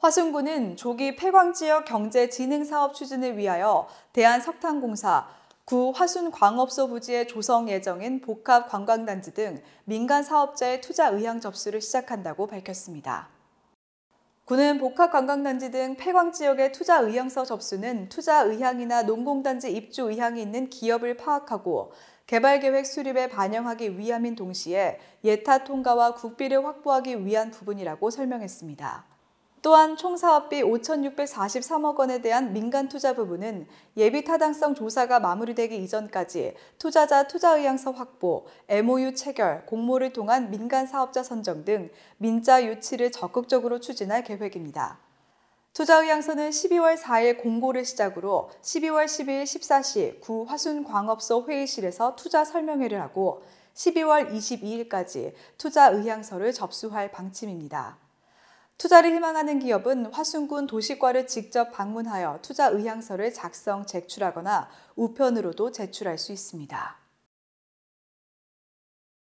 화순구는 조기 폐광지역 경제진흥사업 추진을 위하여 대한석탄공사, 구 화순광업소 부지의 조성 예정인 복합관광단지 등 민간 사업자의 투자 의향 접수를 시작한다고 밝혔습니다. 구는 복합관광단지 등 폐광지역의 투자 의향서 접수는 투자 의향이나 농공단지 입주 의향이 있는 기업을 파악하고 개발계획 수립에 반영하기 위함인 동시에 예타 통과와 국비를 확보하기 위한 부분이라고 설명했습니다. 또한 총사업비 5,643억 원에 대한 민간 투자 부분은 예비 타당성 조사가 마무리되기 이전까지 투자자 투자 의향서 확보, MOU 체결, 공모를 통한 민간 사업자 선정 등 민자 유치를 적극적으로 추진할 계획입니다. 투자 의향서는 12월 4일 공고를 시작으로 12월 12일 14시 구 화순광업소 회의실에서 투자 설명회를 하고 12월 22일까지 투자 의향서를 접수할 방침입니다. 투자를 희망하는 기업은 화순군 도시과를 직접 방문하여 투자 의향서를 작성 제출하거나 우편으로도 제출할 수 있습니다.